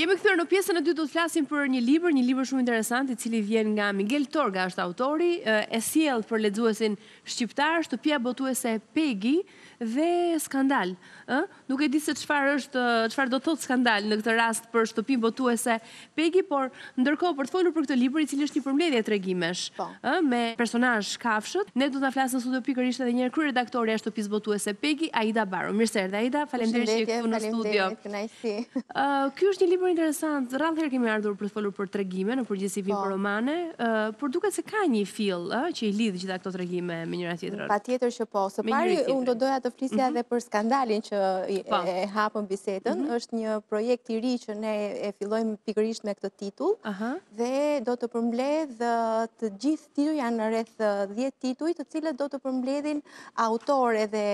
Jemi këthyrë në pjesën e dy të të flasim për një liber, një liber shumë interesant, i cili vjen nga Miguel Torga, është autori, e sjellë për ledzuesin Shqiptar, shtëpia botuese Pegi dhe skandal. Nuk e di se qëfar është, do të thotë skandal në këtë rast për shtëpi botuese Pegi, por ndërko për të folur për këtë liber, i cili është një përmledhje të regimesh po. me personaj kafshët, ne du të flasë në studio pikër edhe dhe kërë redaktori e botuese Pegi, Aida Baro. Mirëser Aida, falem që është një shumë interesant, rrallë herë kemi ardhur për të folur për tregime në përgjithësi vim për po. romane, uh, por duket se ka një feel uh, që i lidhë gjitha këto tregime me njëra tjetër. Pa tjetër që po, së pari unë do doja të flisja mm -hmm. dhe për skandalin që po. e, e hapën bisetën, mm -hmm. është një projekt i ri që ne e fillojmë pikërisht me këtë titull, uh -huh. dhe do të përmbledh të gjithë titull janë në rreth 10 tituj të cilët do të përmbledhin autore dhe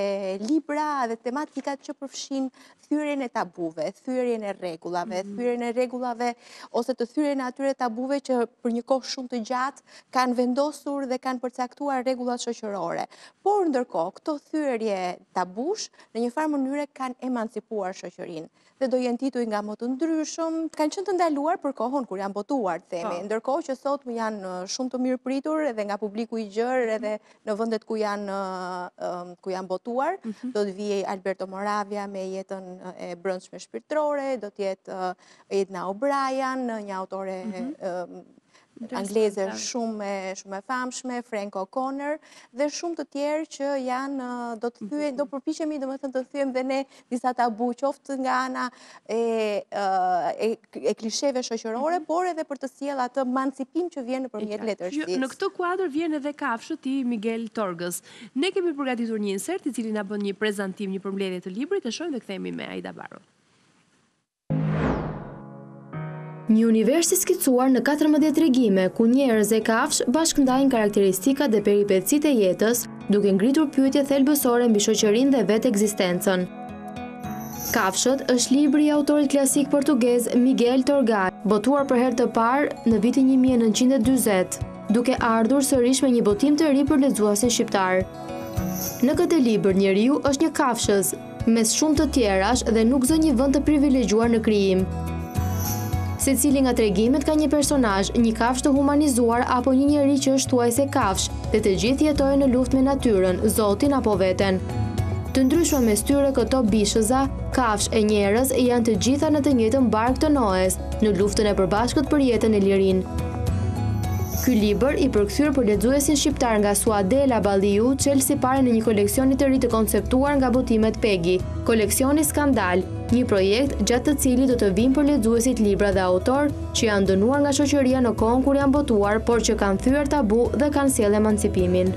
libra dhe tematikat që përfshin thyrjen e tabuve, thyrjen e rregullave, mm -hmm thyrën e ose të thyrën e atyre tabuve që për një kohë shumë të gjatë kanë vendosur dhe kanë përcaktuar regulat shoqërore. Por, ndërko, këto thyrërje tabush në një farë mënyre kanë emancipuar shëqërin dhe do jenë tituj nga më të ndryshëm, kanë qënë të ndaluar për kohën kur janë botuar, themi. Po. Ndërko që sot më janë uh, shumë të mirë pritur edhe nga publiku i gjërë mhm. edhe në vëndet uh, um, ku janë botuar, mhm. do të vijë Alberto Moravia me jetën uh, e brëndshme shpirtrore, do të jetë Edna O'Brien, në një autore mhm. angleze shumë e famshme, Frank O'Connor, dhe shumë të tjerë që janë, do të thujem, mhm. do përpishemi, do më thënë të thujem dhe ne disa ta buqoftë nga ana e klisheve shëqërore, mhm. por edhe për të siel atë mancipim që vjenë për mjetë letër Në këtë kuadrë vjenë edhe kafshët i Miguel Torgës. Ne kemi përgatitur një insert, i cili nga bënë një prezentim një përmledje të libri, të shojmë dhe këthejmi me Aida Barot. Një univers i skicuar në 14 regime, ku njerëz e kafsh bashkëndajnë karakteristika dhe peripetësit e jetës, duke ngritur pyetje thelbësore mbi shoqërinë dhe vetë ekzistencën. Kafshët është libri i autorit klasik portugez Miguel Torgal, botuar për herë të parë në vitin 1940, duke ardhur sërish me një botim të ri për lexuesin shqiptar. Në këtë libër njeriu është një kafshës, mes shumë të tjerash dhe nuk zë një vënd të privilegjuar në kryim se cili nga tregimet ka një personaj, një kafsh të humanizuar apo një njeri që është tuaj se kafsh, dhe të gjithë jetojë në luft me natyren, zotin apo veten. Të ndryshme me styre këto bishëza, kafsh e njerës janë të gjitha në të njëtën bark të noes, në luftën e përbashkët për jetën e lirin. Ky liber i përkëthyrë për ledzuesin shqiptar nga Suadela Baliu, qëllë si pare në një koleksionit të rritë konceptuar nga botimet Pegi, koleksioni Skandal, një projekt gjatë të cili do të vim për ledzuesit libra dhe autor që janë dënuar nga shoqëria në konë kur janë botuar, por që kanë thyër tabu dhe kanë sjell emancipimin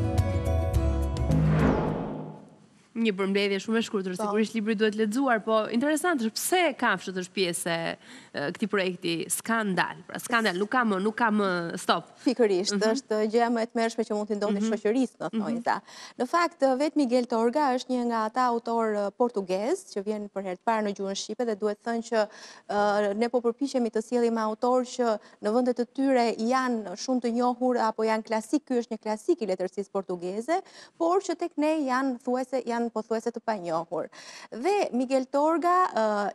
një përmbledhje shumë e shkurtër, po. sigurisht libri duhet lexuar, po interesant është pse kafshët është pjesë e këtij projekti Skandal. Pra Skandal nuk ka më, nuk ka më stop. Pikërisht, mm -hmm. është gjëja më e tmerrshme që mund të ndodhë në mm -hmm. shoqërisë, në mhm. thonjta. Mm -hmm. Në fakt, vetë Miguel Torga është një nga ata autor portugez që vjen për herë të parë në gjuhën shqipe dhe duhet thënë që uh, ne po përpiqemi të sjellim autor që në vende të tjera janë shumë të njohur apo janë klasik, ky është një klasik i letërsisë portugeze, por që tek ne janë thuajse janë qenë pothuese të panjohur. Dhe Miguel Torga,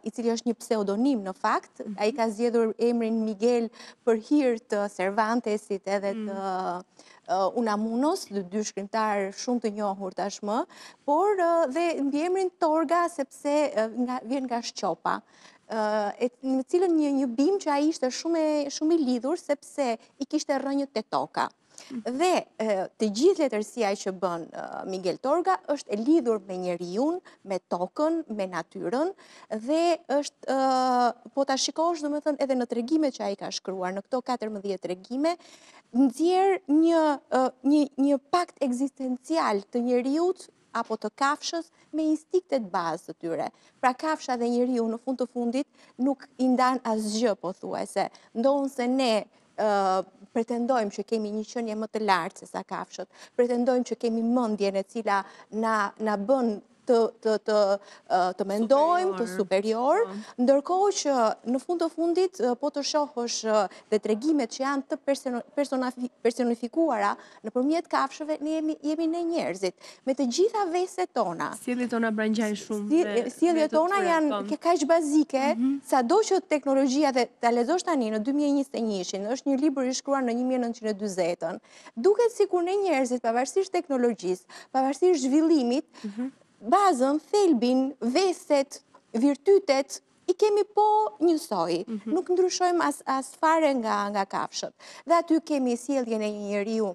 i cili është një pseudonim në fakt, mhm. a i ka zjedhur emrin Miguel për hirë të Cervantesit edhe mm. të Unamunos, dhe dy shkrimtar shumë të njohur tashmë, por dhe emrin Torga sepse vjen nga Shqopa në cilën një bim që a ishte shumë i lidhur, sepse i kishte rënjët të toka. Dhe të gjithë letërsia që bën Miguel Torga është e lidhur me njeriun, me tokën, me natyren dhe është, po të shikosh dhe me thënë edhe në tregime që a i ka shkruar, në këto 14 tregime, nëzjerë një pakt eksistencial të njeriut apo të kafshës me instiktet bazë të tyre. Pra kafsha dhe njeri në fund të fundit nuk indan asgjë, po thuese. Ndohën se ne pretendojmë që kemi një qënje më të lartë se sa kafshët, pretendojmë që kemi mëndjene cila na bënë të mendojmë, të superior, po. ndërkohë që në fund të fundit po të shohësh dhe tregimet që janë të personifikuara në përmjet kafshëve, në jemi në njerëzit, me të gjitha vese tona. Sjeli tona brengjajnë shumë. Sjeli tona janë ke bazike, mhm. sa do që teknologjia dhe të lezosht tani në 2021, është një libër i shkruar në 1920, duket si kur në njerëzit, pavarësisht teknologjisë, pavarësisht zhvillimit, mhm bazën, thelbin, veset, virtytet, i kemi po njësoj. Mhm. Nuk ndryshojmë as fare nga kafshët. Dhe aty kemi sijeldje e një njëriu,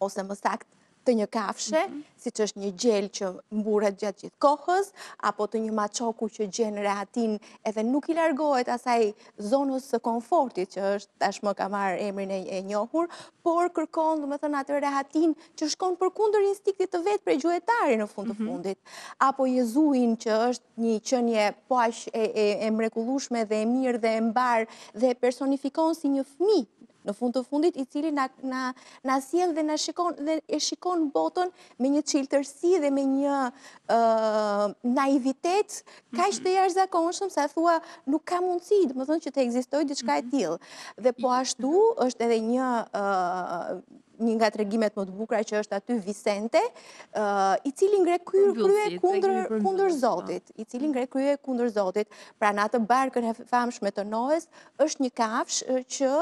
ose më sakt, të një kafshe, mhm. si që është një gjelë që mburët gjatë gjithë kohës, apo të një maqoku që gjenë rehatin edhe nuk i largohet asaj zonës së konfortit, që është tashmë ka marë emrin e njohur, por kërkon dhe thënë atë rehatin që shkon për kunder instiktit të vetë prej gjuetari në fund të mhm. fundit, apo jezuin që është një qënje poash e mrekulushme dhe e mirë dhe e mbarë dhe personifikon si një fmi në fund të fundit, i cili në siel dhe në shikon botën me një qiltërsi dhe me një naivitet, ka ishte mm-hmm. jashtë zakonshëm, sa thua nuk ka mundësi, më thënë që të egzistoj diçka e mm-hmm. tilë. Dhe po mm-hmm. ashtu është edhe një një nga të regimet më të bukra që është aty Vicente, i cili ngre krye kundër po. Zotit, i cili ngre krye kundër Zotit, pra në atë barkën e famshme të Noes, është një kafsh që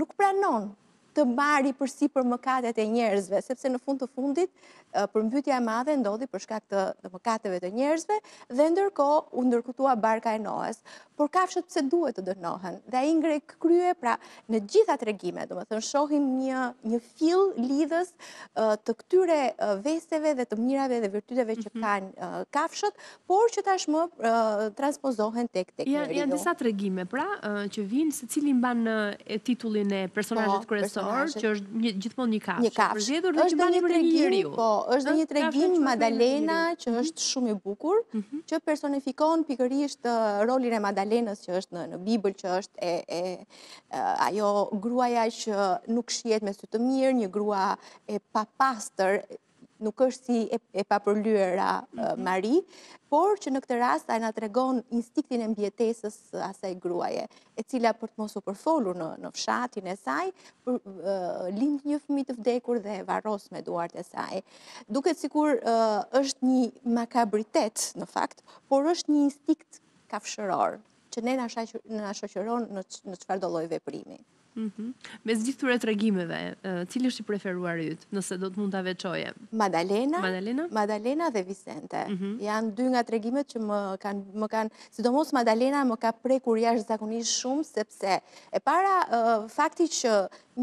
nuk pranon të marri përsi për mëkatet e njerëzve, sepse në fund të fundit përmbytja e madhe ndodhi për shkak të mëkateve të njerëzve, dhe ndërko u ndërkutua barka e noës, por kafshët se duhet të dënohen, dhe ingre kërye pra në gjitha të regime, dhe më thënë shohim një fil lidhës të këtyre veseve dhe të mirave dhe vërtyteve që mhm. kanë kafshët, por që tashmë transpozohen tek tek njeri. Janë disa të regime, pra, që vinë se cilin banë titullin e personajët po, kërësor që është një gjithmonë një kafshë. Përzgjedhur dhe që një figurë. Po, është një tregim Madalena që mhm. është shumë i bukur, mhm. që personifikon pikërisht rolin e Madalenës që është në Bibël që është e e ajo gruaja që nuk shihet me sy të mirë, një grua e papastër nuk është si e papërlyera mhm. mari, por që në këtë rast ajna të regon instiktin e mbjetesës asaj gruaje, e cila për të mosu përfolu në fshatin e saj, lind një fëmi të vdekur dhe varos me duart e saj. Duket sikur është një makabritet në fakt, por është një instikt kafshëror, që ne në shoqëron në qëfar dolojve primi. Mhm. Mes gjithë këtyre tregimeve, cili është i preferuari yt, nëse do të mund ta veçoje? Madalena. Madalena? Madalena dhe Vicente. Mm -hmm. Jan dy nga tregimet që më kanë më kanë, sidomos Madalena më ka prekur jashtëzakonisht shumë sepse e para uh, fakti që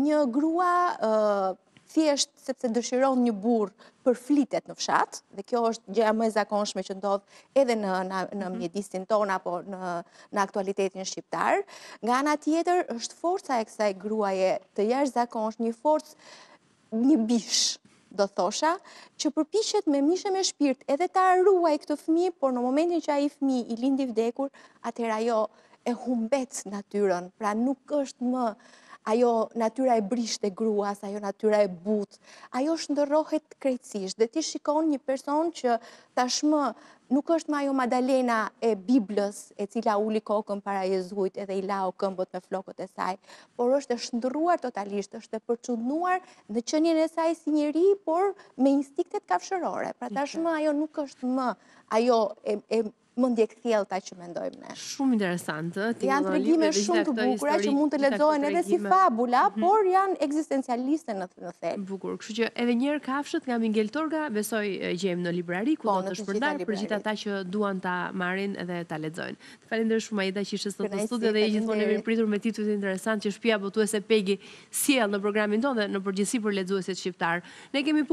një grua uh, thjesht sepse dëshiron një burë për flitet në fshat, dhe kjo është gjëja më e zakonshme që ndodhë edhe në, në, mhm. mjedisin tonë apo në, në aktualitetin shqiptar. Nga nga tjetër është forca e kësaj gruaje të jash zakonsh një forcë një bishë do thosha, që përpishet me mishë me shpirt edhe ta arruaj këtë fmi, por në momentin që a i fmi i lindi vdekur, atëra jo e humbet natyren, pra nuk është më ajo natyra e brisht e gruas, ajo natyra e but, ajo shëndërohet krejtësisht. Dhe ti shikon një person që tashmë nuk është ma jo Madalena e Biblës, e cila uli kokën para Jezuit edhe i lao këmbët me flokët e saj, por është e shëndëruar totalisht, është e përqunuar në qënjën e saj si njëri, por me instiktet kafshërore. Pra tashmë ajo nuk është më ajo thjelë ta që mendojmë ne. Shumë interesantë. Janë të regjime shumë të bukura që mund të ledzojnë edhe si fabula, mhm. por janë egzistencialiste në të në Bukur, kështë që edhe njerë kafshët nga Mingel Torga, besoj gjemë në librari, ku po, do të shpërndarë për gjitha ta që duan ta marin edhe ta ledzojnë. Të falim dhe shumë a që ishe sot në studi dhe e gjithë në nëmi pritur me titut interesant që shpia bëtu e se pegi siel në programin tonë dhe në përgjësi për ledzueset Ne kemi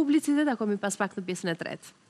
akomi pas pak të pjesën e tretë.